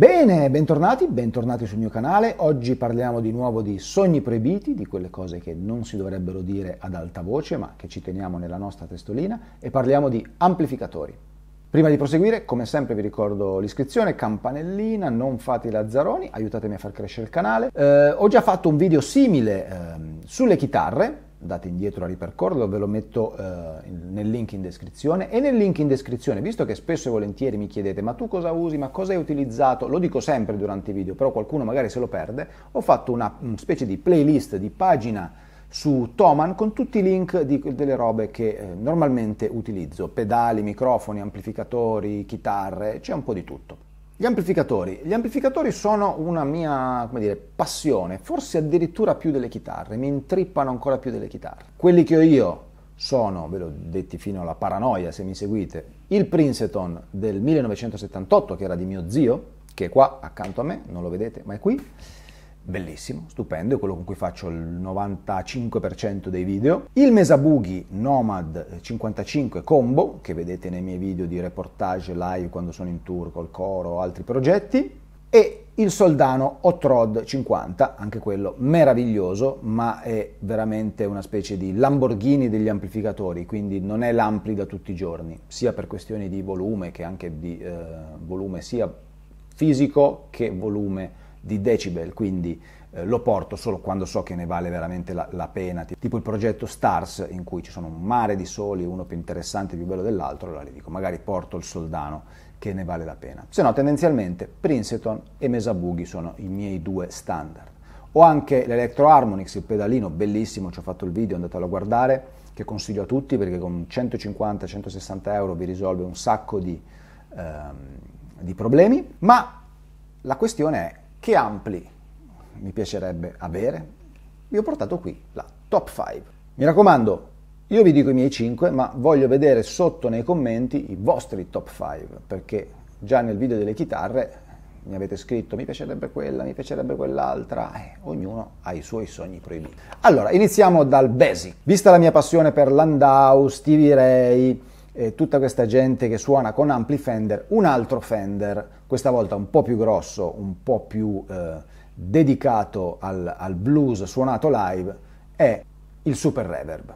Bene, bentornati, bentornati sul mio canale. Oggi parliamo di nuovo di sogni proibiti, di quelle cose che non si dovrebbero dire ad alta voce, ma che ci teniamo nella nostra testolina, e parliamo di amplificatori. Prima di proseguire, come sempre vi ricordo l'iscrizione, campanellina, non fate i lazzaroni, aiutatemi a far crescere il canale. Eh, ho già fatto un video simile eh, sulle chitarre, andate indietro a ripercorrerlo, ve lo metto eh, nel link in descrizione e nel link in descrizione, visto che spesso e volentieri mi chiedete ma tu cosa usi, ma cosa hai utilizzato, lo dico sempre durante i video, però qualcuno magari se lo perde, ho fatto una, una specie di playlist, di pagina su Toman con tutti i link di, delle robe che eh, normalmente utilizzo, pedali, microfoni, amplificatori, chitarre, c'è un po' di tutto. Gli amplificatori. Gli amplificatori sono una mia dire, passione, forse addirittura più delle chitarre, mi intrippano ancora più delle chitarre. Quelli che ho io sono, ve l'ho detti fino alla paranoia se mi seguite, il Princeton del 1978 che era di mio zio, che è qua accanto a me, non lo vedete ma è qui, bellissimo, stupendo, è quello con cui faccio il 95% dei video. Il Mesabughi Nomad 55 Combo, che vedete nei miei video di reportage live quando sono in tour col coro o altri progetti, e il Soldano Otrod 50, anche quello meraviglioso, ma è veramente una specie di Lamborghini degli amplificatori, quindi non è l'ampli da tutti i giorni, sia per questioni di volume che anche di eh, volume sia fisico che volume di decibel, quindi eh, lo porto solo quando so che ne vale veramente la, la, pena, tipo il progetto Stars in cui ci sono un mare di soli, uno più interessante, e più bello dell'altro, allora le dico magari porto il soldano che ne vale la pena. Se no tendenzialmente Princeton e Mesa Boogie sono i miei due standard. Ho anche l'Electro Harmonix, il pedalino bellissimo, ci ho fatto il video, andatelo a guardare, che consiglio a tutti perché con 150-160 euro vi risolve un sacco di, ehm, di problemi, ma la questione è che ampli mi piacerebbe avere? Vi ho portato qui la top 5. Mi raccomando, io vi dico i miei 5, ma voglio vedere sotto nei commenti i vostri top 5, perché già nel video delle chitarre mi avete scritto mi piacerebbe quella, mi piacerebbe quell'altra, eh, ognuno ha i suoi sogni proibiti. Allora, iniziamo dal basic. Vista la mia passione per Landau, Stevie Ray, eh, tutta questa gente che suona con ampli Fender, un altro Fender, questa volta un po' più grosso, un po' più eh, dedicato al, al blues suonato live, è il Super Reverb.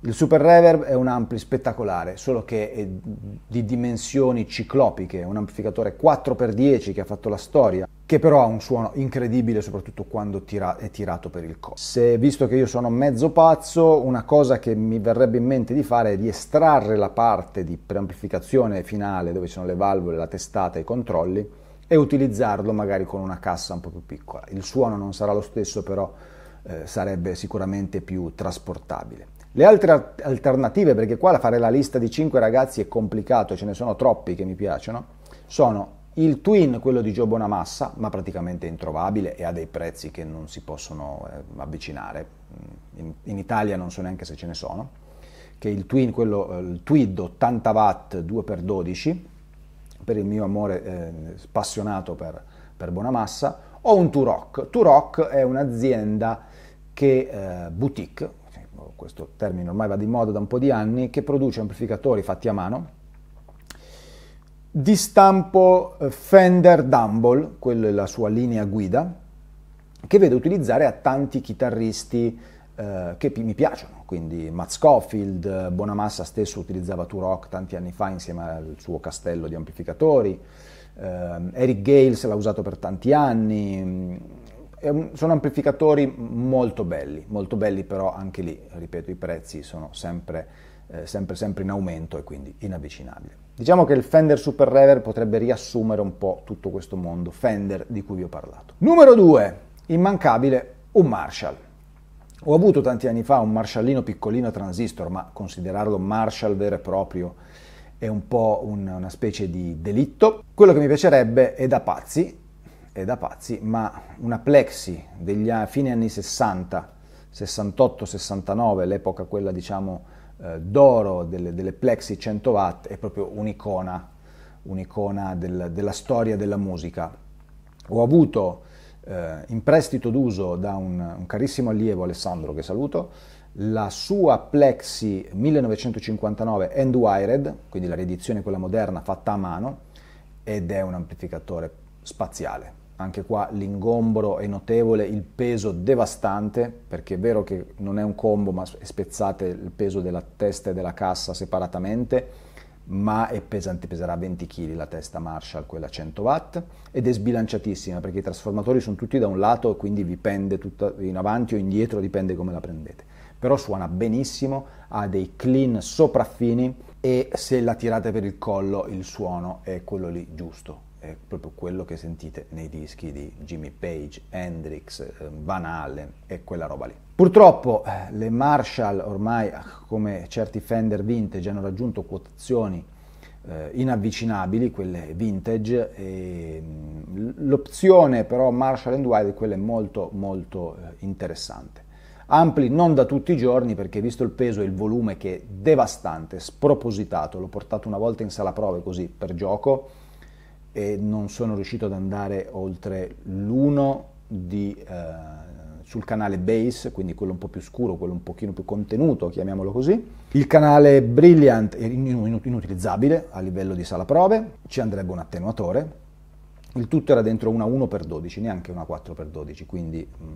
Il Super Reverb è un ampli spettacolare, solo che è di dimensioni ciclopiche, un amplificatore 4x10 che ha fatto la storia, che però ha un suono incredibile soprattutto quando tira- è tirato per il corpo. Se visto che io sono mezzo pazzo, una cosa che mi verrebbe in mente di fare è di estrarre la parte di preamplificazione finale dove ci sono le valvole, la testata e i controlli e utilizzarlo magari con una cassa un po' più piccola. Il suono non sarà lo stesso, però eh, sarebbe sicuramente più trasportabile. Le altre alternative, perché qua fare la lista di 5 ragazzi è complicato, ce ne sono troppi che mi piacciono, sono il twin, quello di Gio Bonamassa, ma praticamente introvabile e ha dei prezzi che non si possono eh, avvicinare, mm, in, in, Italia non so neanche se ce ne sono, che è il twin, quello, eh, il tweed 80 watt 2x12, per il mio amore eh, passionato per, per Bonamassa, o un Turok. Turok è un'azienda che eh, boutique, Oh, questo termine ormai va di moda da un po' di anni, che produce amplificatori fatti a mano di stampo eh, Fender Dumble, quella è la sua linea guida, che vedo utilizzare a tanti chitarristi eh, che mi piacciono, quindi Matt Scofield, eh, Bonamassa stesso utilizzava Turok tanti anni fa insieme al suo castello di amplificatori, eh, Eric Gales l'ha usato per tanti anni, sono amplificatori molto belli, molto belli però anche lì, ripeto, i prezzi sono sempre, eh, sempre, sempre in aumento e quindi inavvicinabili. Diciamo che il Fender Super Reverb potrebbe riassumere un po' tutto questo mondo Fender di cui vi ho parlato. Numero 2, immancabile, un Marshall. Ho avuto tanti anni fa un Marshallino piccolino a transistor, ma considerarlo Marshall vero e proprio è un po' un, una specie di delitto. Quello che mi piacerebbe è da pazzi è da pazzi, ma una plexi degli fine anni 60, 68-69, l'epoca quella diciamo eh, d'oro delle, delle, plexi 100 watt, è proprio un'icona, un'icona del, della storia della musica. Ho avuto eh, in prestito d'uso da un, un carissimo allievo Alessandro che saluto, la sua Plexi 1959 End Wired, quindi la riedizione quella moderna fatta a mano, ed è un amplificatore spaziale anche qua l'ingombro è notevole, il peso devastante, perché è vero che non è un combo, ma spezzate il peso della testa e della cassa separatamente, ma è pesante, peserà 20 kg la testa Marshall, quella 100 watt, ed è sbilanciatissima perché i trasformatori sono tutti da un lato quindi vi pende tutta in avanti o indietro, dipende come la prendete. Però suona benissimo, ha dei clean sopraffini e se la tirate per il collo il suono è quello lì giusto, è proprio quello che sentite nei dischi di Jimmy Page, Hendrix, eh, Van Halen e quella roba lì. Purtroppo eh, le Marshall ormai ah, come certi Fender vintage hanno raggiunto quotazioni eh, inavvicinabili, quelle vintage, e, mm, l'opzione però Marshall Wild quella è molto molto eh, interessante. Ampli non da tutti i giorni perché visto il peso e il volume che è devastante, spropositato, l'ho portato una volta in sala prove così per gioco, e non sono riuscito ad andare oltre l'1 eh, sul canale base, quindi quello un po' più scuro, quello un pochino più contenuto, chiamiamolo così. Il canale Brilliant è inutilizzabile a livello di sala prove, ci andrebbe un attenuatore. Il tutto era dentro una 1x12, neanche una 4x12, quindi mh, mm,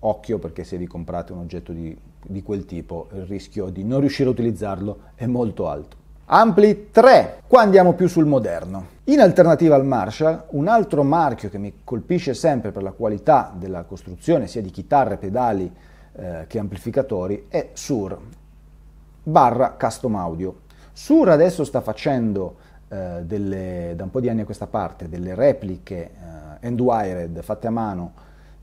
occhio perché se vi comprate un oggetto di, di quel tipo il rischio di non riuscire a utilizzarlo è molto alto. Ampli 3. Qua andiamo più sul moderno. In alternativa al Marshall, un altro marchio che mi colpisce sempre per la qualità della costruzione sia di chitarre, pedali eh, che amplificatori è Sur barra Custom Audio. Sur adesso sta facendo eh, delle, da un po' di anni a questa parte delle repliche eh, end-wired fatte a mano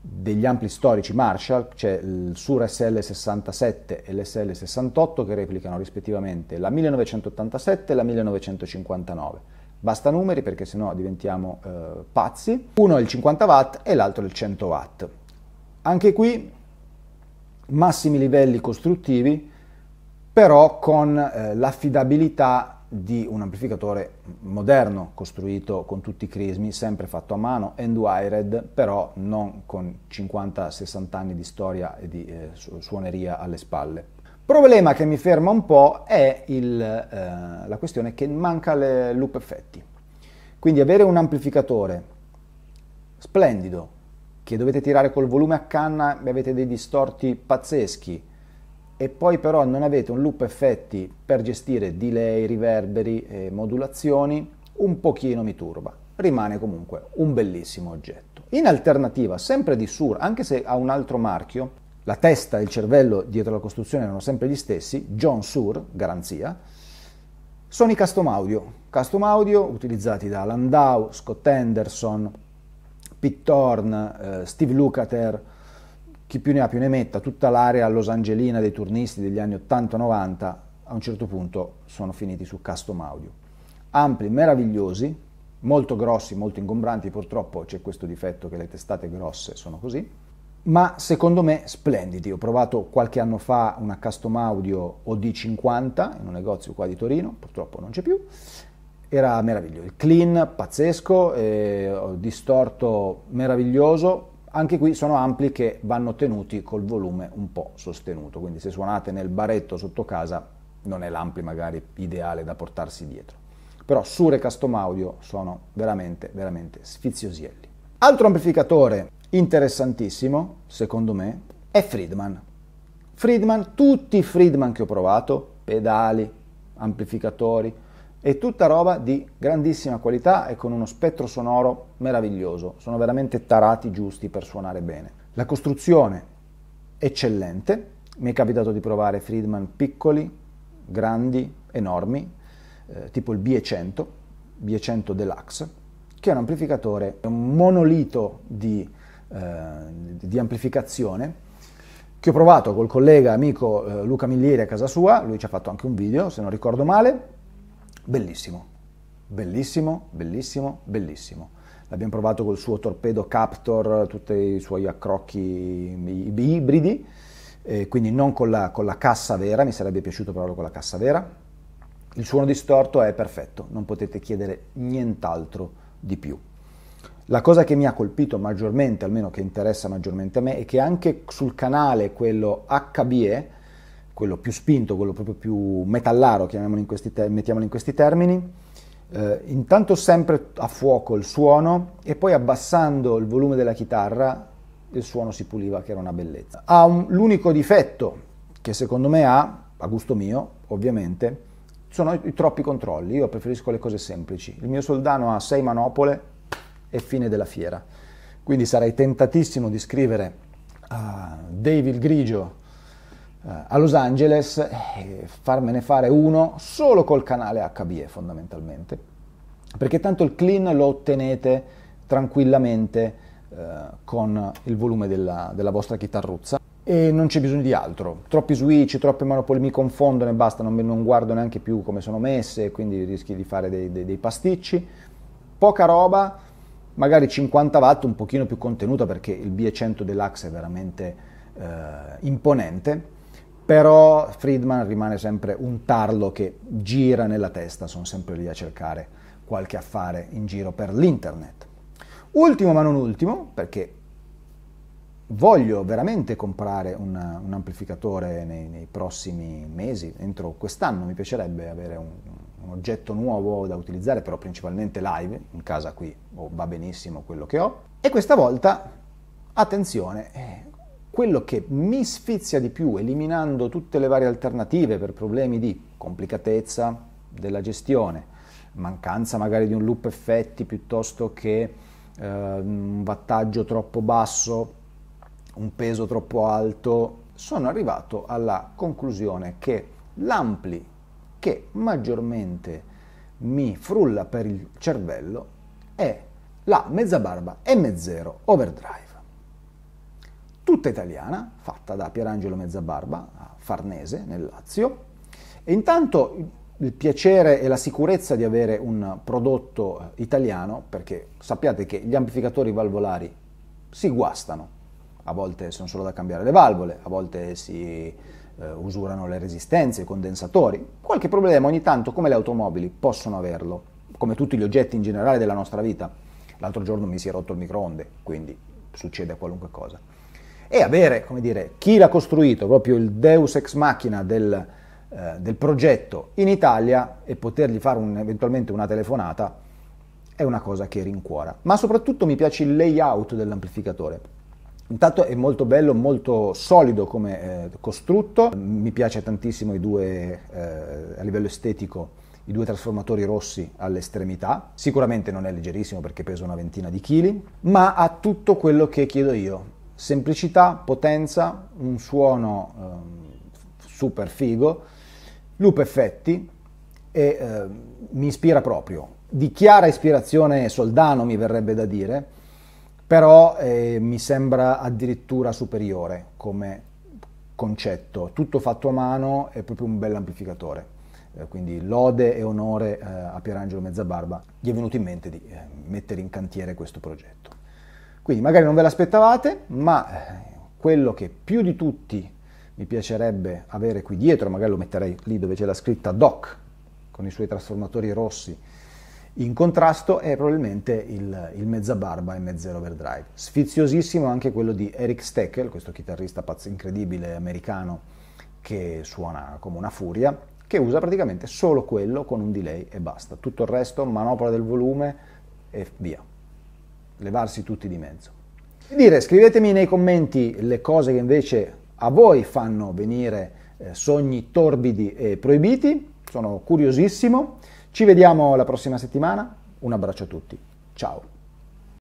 degli ampli storici Marshall, c'è il SUR SL67 e l'SL68 che replicano rispettivamente la 1987 e la 1959. Basta numeri perché sennò diventiamo eh, pazzi. Uno è il 50 watt e l'altro il 100 watt. Anche qui massimi livelli costruttivi, però con eh, l'affidabilità di un amplificatore moderno costruito con tutti i crismi, sempre fatto a mano, end wired, però non con 50-60 anni di storia e di eh, suoneria alle spalle. Problema che mi ferma un po' è il, eh, la questione che manca le loop effetti. Quindi avere un amplificatore splendido che dovete tirare col volume a canna e avete dei distorti pazzeschi, e poi però non avete un loop effetti per gestire delay, riverberi e modulazioni, un pochino mi turba. Rimane comunque un bellissimo oggetto. In alternativa, sempre di Sur, anche se ha un altro marchio, la testa e il cervello dietro la costruzione erano sempre gli stessi, John Sur, garanzia, sono i custom audio. Custom audio utilizzati da Landau, Scott Henderson, Pete Thorne, eh, Steve Lukather, chi più ne ha più ne metta, tutta l'area losangelina dei turnisti degli anni 80-90 a un certo punto sono finiti su custom audio. Ampli meravigliosi, molto grossi, molto ingombranti, purtroppo c'è questo difetto che le testate grosse sono così, ma secondo me splendidi. Ho provato qualche anno fa una custom audio OD50 in un negozio qua di Torino, purtroppo non c'è più, era meraviglioso, il clean pazzesco, eh, distorto meraviglioso, anche qui sono ampli che vanno tenuti col volume un po' sostenuto, quindi se suonate nel baretto sotto casa non è l'ampli magari ideale da portarsi dietro. Però su Custom Audio sono veramente, veramente sfiziosielli. Altro amplificatore interessantissimo, secondo me, è Friedman. Friedman, tutti i Friedman che ho provato, pedali, amplificatori, è tutta roba di grandissima qualità e con uno spettro sonoro meraviglioso. Sono veramente tarati giusti per suonare bene. La costruzione eccellente. Mi è capitato di provare Friedman piccoli, grandi, enormi, eh, tipo il BE100, BE100 Deluxe, che è un amplificatore, un monolito di, eh, di amplificazione che ho provato col collega amico eh, Luca Miglieri a casa sua, lui ci ha fatto anche un video, se non ricordo male, Bellissimo, bellissimo, bellissimo, bellissimo. L'abbiamo provato col suo torpedo Captor, tutti i suoi accrocchi ibridi, eh, quindi non con la, con la, cassa vera, mi sarebbe piaciuto provarlo con la cassa vera. Il suono distorto è perfetto, non potete chiedere nient'altro di più. La cosa che mi ha colpito maggiormente, almeno che interessa maggiormente a me, è che anche sul canale, quello HBE, quello più spinto, quello proprio più metallaro, in te- mettiamolo in questi termini. Eh, intanto sempre a fuoco il suono e poi abbassando il volume della chitarra il suono si puliva che era una bellezza. Ha un, l'unico difetto che secondo me ha, a gusto mio ovviamente, sono i, i troppi controlli, io preferisco le cose semplici. Il mio soldano ha sei manopole e fine della fiera. Quindi sarei tentatissimo di scrivere a David Grigio eh, a Los Angeles e eh, farmene fare uno solo col canale HBE fondamentalmente, perché tanto il clean lo ottenete tranquillamente eh, con il volume della, della vostra chitarruzza e non c'è bisogno di altro. Troppi switch, troppe monopoli mi confondono e basta, non, non guardo neanche più come sono messe, quindi rischi di fare dei, dei, dei pasticci. Poca roba, magari 50 watt, un pochino più contenuta perché il B100 Deluxe è veramente eh, imponente però Friedman rimane sempre un tarlo che gira nella testa, sono sempre lì a cercare qualche affare in giro per l'internet. Ultimo ma non ultimo, perché voglio veramente comprare una, un amplificatore nei, nei, prossimi mesi, entro quest'anno mi piacerebbe avere un, un, oggetto nuovo da utilizzare, però principalmente live, in casa qui oh, va benissimo quello che ho. E questa volta, attenzione, eh, quello che mi sfizia di più, eliminando tutte le varie alternative per problemi di complicatezza della gestione, mancanza magari di un loop effetti piuttosto che eh, un vattaggio troppo basso, un peso troppo alto, sono arrivato alla conclusione che l'ampli che maggiormente mi frulla per il cervello è la mezza barba M0 Overdrive tutta italiana, fatta da Pierangelo Mezzabarba, a Farnese, nel Lazio. E intanto il piacere e la sicurezza di avere un prodotto eh, italiano, perché sappiate che gli amplificatori valvolari si guastano, a volte sono solo da cambiare le valvole, a volte si eh, usurano le resistenze, i condensatori, qualche problema ogni tanto come le automobili possono averlo, come tutti gli oggetti in generale della nostra vita. L'altro giorno mi si è rotto il microonde, quindi succede qualunque cosa e avere, come dire, chi l'ha costruito, proprio il deus ex machina del, eh, del progetto in Italia e potergli fare un, eventualmente una telefonata è una cosa che rincuora. Ma soprattutto mi piace il layout dell'amplificatore. Intanto è molto bello, molto solido come eh, costrutto, mi piace tantissimo i due, eh, a livello estetico, i due trasformatori rossi all'estremità. Sicuramente non è leggerissimo perché pesa una ventina di chili, ma ha tutto quello che chiedo io. Semplicità, potenza, un suono eh, super figo, loop effetti e eh, mi ispira proprio. Di chiara ispirazione soldano mi verrebbe da dire, però eh, mi sembra addirittura superiore come concetto. Tutto fatto a mano è proprio un bel amplificatore eh, quindi lode e onore eh, a Pierangelo Mezzabarba, gli è venuto in mente di eh, mettere in cantiere questo progetto. Quindi magari non ve l'aspettavate, ma eh, quello che più di tutti mi piacerebbe avere qui dietro, magari lo metterei lì dove c'è la scritta DOC con i suoi trasformatori rossi in contrasto, è probabilmente il, il mezzabarba M0 Overdrive. Sfiziosissimo anche quello di Eric Steckel, questo chitarrista pazzo incredibile americano che suona come una furia, che usa praticamente solo quello con un delay e basta. Tutto il resto, manopola del volume e via levarsi tutti di mezzo. E dire, scrivetemi nei commenti le cose che invece a voi fanno venire eh, sogni torbidi e proibiti, sono curiosissimo. Ci vediamo la prossima settimana, un abbraccio a tutti, ciao!